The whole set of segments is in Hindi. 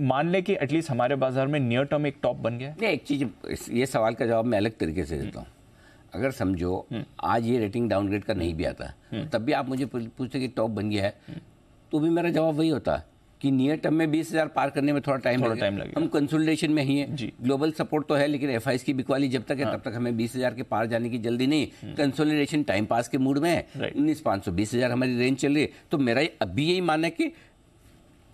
मान लें कि एटलीस्ट हमारे बाजार में नियर टर्म एक टॉप बन गया नहीं एक चीज़ ये सवाल का जवाब मैं अलग तरीके से देता हूँ अगर समझो हम्म। आज ये रेटिंग डाउनग्रेड का नहीं भी आता हम्म। तब भी आप मुझे पूछते कि टॉप बन गया है तो भी मेरा जवाब वही होता कि नियर टर्म में बीस हज़ार पार करने में थोड़ा टाइम थोड़ा टाइम लगेगा हम कंसोलिडेशन में ही हैं ग्लोबल सपोर्ट तो है लेकिन एफ की बिकवाली जब तक है हाँ। तब तक हमें बीस हज़ार के पार जाने की जल्दी नहीं कंसोलिडेशन टाइम पास के मूड में है उन्नीस पाँच सौ बीस हज़ार हमारी रेंज चल रही है तो मेरा अभी यही मानना है कि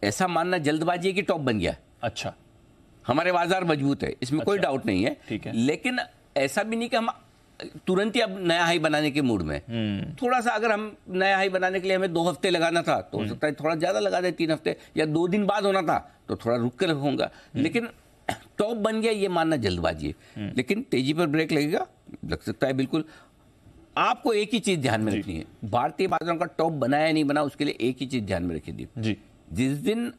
ऐसा मानना जल्दबाजी है कि टॉप बन गया अच्छा हमारे बाजार मजबूत है इसमें अच्छा, कोई डाउट नहीं है ठीक है लेकिन ऐसा भी नहीं कि हम तुरंत ही अब नया हाई बनाने के मूड में हम्म। थोड़ा सा अगर हम नया हाई बनाने के लिए हमें दो हफ्ते लगाना था तो हो हम्म। सकता है थोड़ा ज्यादा लगा दे तीन हफ्ते या दो दिन बाद होना था तो थोड़ा रुक कर होगा हम्म। लेकिन टॉप बन गया ये मानना जल्दबाजी है लेकिन तेजी पर ब्रेक लगेगा लग सकता है बिल्कुल आपको एक ही चीज ध्यान में रखनी है भारतीय बाजारों का टॉप बनाया नहीं बना उसके लिए एक ही चीज ध्यान में रखी दी जी जिस दिन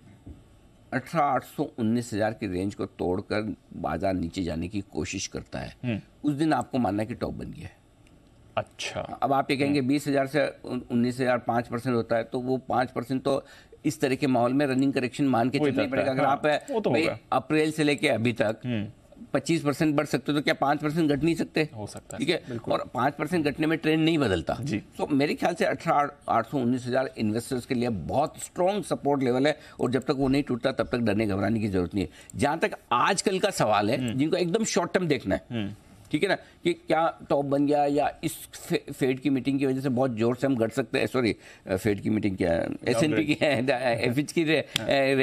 अठारह आठ सौ उन्नीस हजार की रेंज को तोड़कर बाजार नीचे जाने की कोशिश करता है हम्म। उस दिन आपको मानना कि टॉप बन गया है अच्छा अब आप ये कहेंगे बीस हजार से उन्नीस हजार पांच परसेंट होता है तो वो पांच परसेंट तो इस तरह के माहौल में रनिंग करेक्शन मान के चलना पड़ेगा अगर हाँ, आप तो अप्रैल से लेके अभी तक हम्म। पच्चीस परसेंट बढ़ सकते हो तो क्या पांच परसेंट घट नहीं सकते हो सकता ठीक है और पांच परसेंट घटने में ट्रेंड नहीं बदलता जी तो so, मेरे ख्याल से अठारह आठ सौ उन्नीस हज़ार इन्वेस्टर्स के लिए बहुत स्ट्रॉन्ग सपोर्ट लेवल है और जब तक वो नहीं टूटता तब तक डरने घबराने की जरूरत नहीं है जहाँ तक आजकल का सवाल है हम्म। जिनको एकदम शॉर्ट टर्म देखना है हम्म। ठीक है ना कि क्या टॉप बन गया या इस फे, फेड की मीटिंग की वजह से बहुत जोर से हम घट सकते हैं सॉरी फेड की मीटिंग क्या एस एन पी की एफ एच की रे,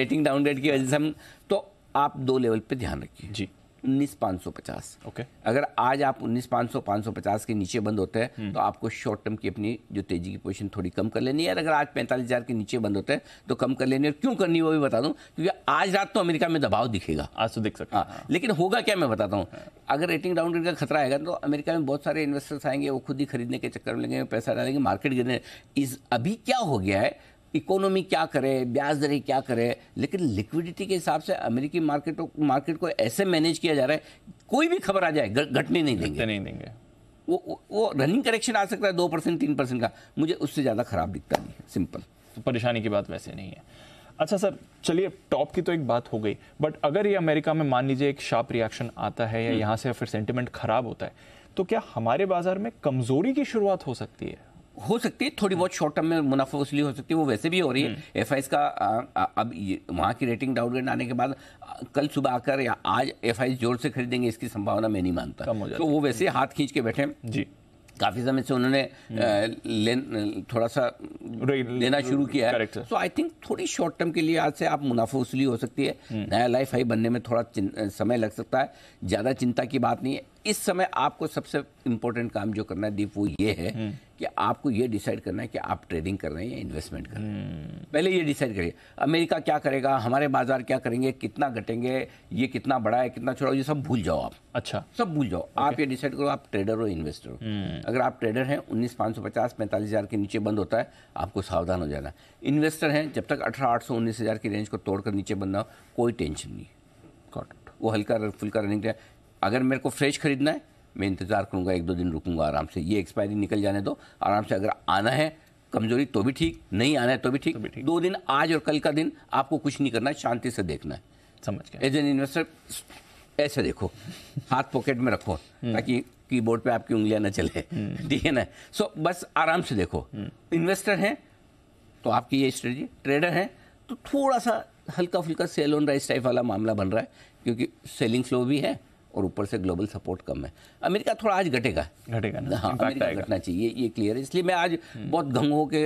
रेटिंग डाउनग्रेड की वजह से हम तो आप दो लेवल पे ध्यान रखिए जी उन्नीस पाँच सौ पचास ओके अगर आज आप उन्नीस पाँच सौ पाँच सौ पचास के नीचे बंद होते हैं हम्म। तो आपको शॉर्ट टर्म की अपनी जो तेजी की पोजीशन थोड़ी कम कर लेनी है अगर आज पैंतालीस हज़ार के नीचे बंद होते हैं तो कम कर लेनी है क्यों करनी वो भी बता दूँ क्योंकि आज रात तो अमेरिका में दबाव दिखेगा आज तो दिख सकता हाँ, हाँ लेकिन होगा क्या मैं बताता हूँ हाँ। अगर रेटिंग डाउन का खतरा आएगा तो अमेरिका में बहुत सारे इन्वेस्टर्स आएंगे वो खुद ही खरीदने के चक्कर में लेंगे पैसा डालेंगे मार्केट गिरने इस अभी क्या हो गया है इकोनॉमी क्या करे ब्याज दरें क्या करे लेकिन लिक्विडिटी के हिसाब से अमेरिकी मार्केटों मार्केट को ऐसे मैनेज किया जा रहा है कोई भी खबर आ जाए घटने नहीं देंगे नहीं देंगे वो वो रनिंग करेक्शन आ सकता है दो परसेंट तीन परसेंट का मुझे उससे ज़्यादा ख़राब दिखता नहीं है सिंपल तो परेशानी की बात वैसे नहीं है अच्छा सर चलिए टॉप की तो एक बात हो गई बट अगर ये अमेरिका में मान लीजिए एक शार्प रिएक्शन आता है या हम्म। यहाँ से फिर सेंटिमेंट खराब होता है तो क्या हमारे बाजार में कमजोरी की शुरुआत हो सकती है हो सकती है थोड़ी बहुत शॉर्ट टर्म में मुनाफा वसूली हो सकती है वो वैसे भी हो रही है एफ आई एस का आ, अब वहाँ की रेटिंग डाउनग्रेड आने के बाद कल सुबह आकर या आज एफ आई जोर से खरीदेंगे इसकी संभावना मैं नहीं मानता तो वो वैसे हाथ खींच के बैठे जी काफ़ी समय से उन्होंने हम्म। लेन थोड़ा सा लेना शुरू किया है सो आई थिंक थोड़ी शॉर्ट टर्म के लिए आज से आप मुनाफा वसूली हो सकती है हम्म। नया लाइफ हाई बनने में थोड़ा समय लग सकता है ज़्यादा चिंता की बात नहीं है इस समय आपको सबसे इम्पोर्टेंट काम जो करना है दीप वो ये है हम्म। कि आपको ये डिसाइड करना है कि आप ट्रेडिंग कर रहे हैं या इन्वेस्टमेंट कर रहे हैं हम्म। पहले ये डिसाइड करिए अमेरिका क्या करेगा हमारे बाजार क्या करेंगे कितना घटेंगे ये कितना बड़ा है कितना छोड़ा ये सब भूल जाओ आप अच्छा सब भूल जाओ आप ये डिसाइड करो आप ट्रेडर हो इन्वेस्टर हो हम्म। अगर आप ट्रेडर हैं उन्नीस पाँच सौ पचास पैंतालीस हज़ार के नीचे बंद होता है आपको सावधान हो जाना इन्वेस्टर हैं जब तक अठारह आठ सौ उन्नीस हज़ार की रेंज को तोड़कर नीचे बंद ना हो कोई टेंशन नहीं वो हल्का फुल्का रनिंग अगर मेरे को फ्रेश खरीदना है मैं इंतज़ार करूँगा एक दो दिन रुकूंगा आराम से ये एक्सपायरी निकल जाने दो आराम से अगर आना है कमजोरी तो भी ठीक नहीं आना है तो भी ठीक तो दो दिन आज और कल का दिन आपको कुछ नहीं करना है शांति से देखना है समझ गया एज एन इन्वेस्टर ऐसे देखो हाथ पॉकेट में रखो हम्म। ताकि कीबोर्ड पे आपकी उंगलियां ना चले हम्म। ठीक है ना सो बस आराम से देखो हम्म। इन्वेस्टर हैं तो आपकी ये स्ट्रेटी ट्रेडर हैं तो थोड़ा सा हल्का फुल्का सेल ऑन राइस टाइप वाला मामला बन रहा है क्योंकि सेलिंग फ्लो भी है और ऊपर से ग्लोबल सपोर्ट कम है अमेरिका थोड़ा आज घटेगा घटेगा ना हाँ अमेरिका घटना चाहिए ये क्लियर है इसलिए मैं आज हम्म। बहुत गंग हो के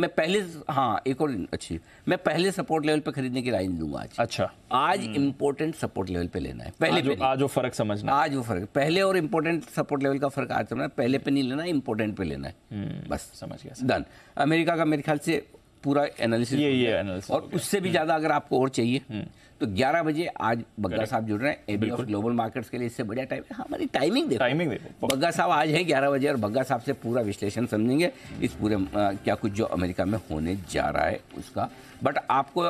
मैं पहले हाँ एक और अच्छी मैं पहले सपोर्ट लेवल पे खरीदने की राय दूंगा आज अच्छा आज इम्पोर्टेंट सपोर्ट लेवल पे लेना है पहले आज, पे आज वो फर्क समझना आज वो फर्क पहले और इम्पोर्टेंट सपोर्ट लेवल का फर्क आज समझना पहले पे नहीं लेना इम्पोर्टेंट पे लेना है हम्म, बस समझ गया डन अमेरिका का मेरे ख्याल से पूरा एनालिसिस ये ये एनालिसिस और उससे भी ज़्यादा अगर आपको और चाहिए हम्म। तो 11 बजे आज बग्गा साहब जुड़ रहे हैं एबी ग्लोबल मार्केट्स के लिए इससे बढ़िया टाइम है हाँ, हमारी टाइमिंग देखो टाइमिंग देखो बग्गा साहब आज है 11 बजे और बग्गा साहब से पूरा विश्लेषण समझेंगे इस पूरे आ, क्या कुछ जो अमेरिका में होने जा रहा है उसका बट आपको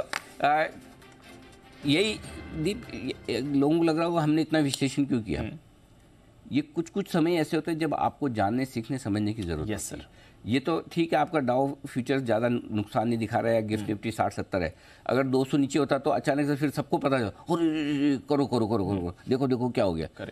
यही दीप लोगों को लग रहा होगा हमने इतना विश्लेषण क्यों किया हम्म। ये कुछ कुछ समय ऐसे होते हैं जब आपको जानने सीखने समझने की जरूरत है yes, सर ये तो ठीक है आपका डाउ फ्यूचर ज़्यादा नुकसान नहीं दिखा रहा है गिफ्ट निफ्टी hmm. साठ सत्तर है अगर दो सौ नीचे होता तो अचानक से फिर सबको पता चला करो करो करो करो hmm. करो देखो देखो क्या हो गया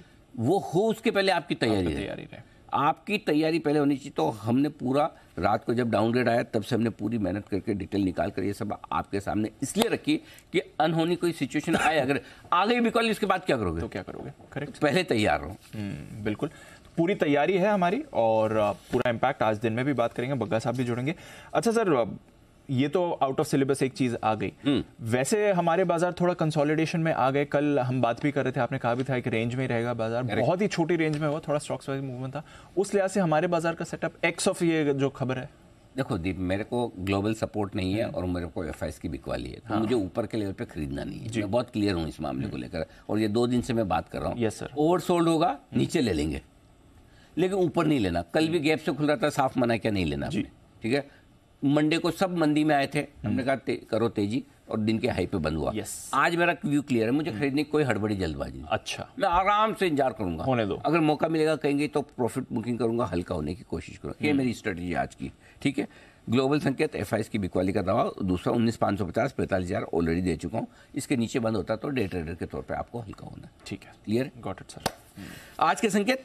वो हो उसके पहले आपकी तैयारी है आपकी तैयारी पहले होनी चाहिए तो हमने पूरा रात को जब डाउनग्रेड आया तब से हमने पूरी मेहनत करके डिटेल निकाल कर ये सब आपके सामने इसलिए रखी कि अनहोनी कोई सिचुएशन आए अगर आ गई बिकॉल इसके बाद क्या करोगे तो क्या करोगे करेक्ट तो पहले तैयार रहो हम्म, बिल्कुल पूरी तैयारी है हमारी और पूरा इम्पैक्ट आज दिन में भी बात करेंगे बग्गा साहब भी जुड़ेंगे अच्छा सर ये तो आउट ऑफ सिलेबस एक चीज आ गई हम्म। वैसे हमारे बाजार थोड़ा कंसोलिडेशन में आ गए कल हम बात भी कर रहे थे आपने कहा भी था एक रेंज में रहेगा बाजार बहुत ही छोटी रेंज में हुआ थोड़ा स्टॉक्स वाइज मूवमेंट था उस लिहाज से हमारे बाजार का सेटअप एक्स ऑफ ये जो खबर है देखो दीप मेरे को ग्लोबल सपोर्ट नहीं है हम्म। और मेरे को एफ की बिकवाली है तो हाँ। मुझे ऊपर के लेवल पे खरीदना नहीं है मैं बहुत क्लियर हूँ इस मामले को हम्म। लेकर और ये दो दिन से मैं बात कर रहा हूँ यस सर ओवर सोल्ड होगा नीचे ले लेंगे लेकिन ऊपर नहीं लेना कल भी गैप से खुल रहा था साफ मना क्या नहीं लेना ठीक है मंडे को सब मंदी में आए थे हमने हम्म। कहा ते, करो तेजी और दिन के हाई पे बंद हुआ yes. आज मेरा व्यू क्लियर है मुझे हम्म। खरीदने की कोई हड़बड़ी जल्दबाजी अच्छा मैं आराम से इंतजार करूंगा होने दो अगर मौका मिलेगा कहेंगे तो प्रॉफिट बुकिंग करूंगा हल्का होने की कोशिश करूंगा ये हम्म। मेरी स्ट्रेटेजी आज की ठीक है ग्लोबल संकेत एफ की बिकवाली का दवा दूसरा उन्नीस पाँच सौ पचास पैंतालीस हज़ार ऑलरेडी दे चुका हूँ इसके नीचे बंद होता तो डे ट्रेडर के तौर पर आपको हल्का होना ठीक है क्लियर गॉट इट सर आज के संकेत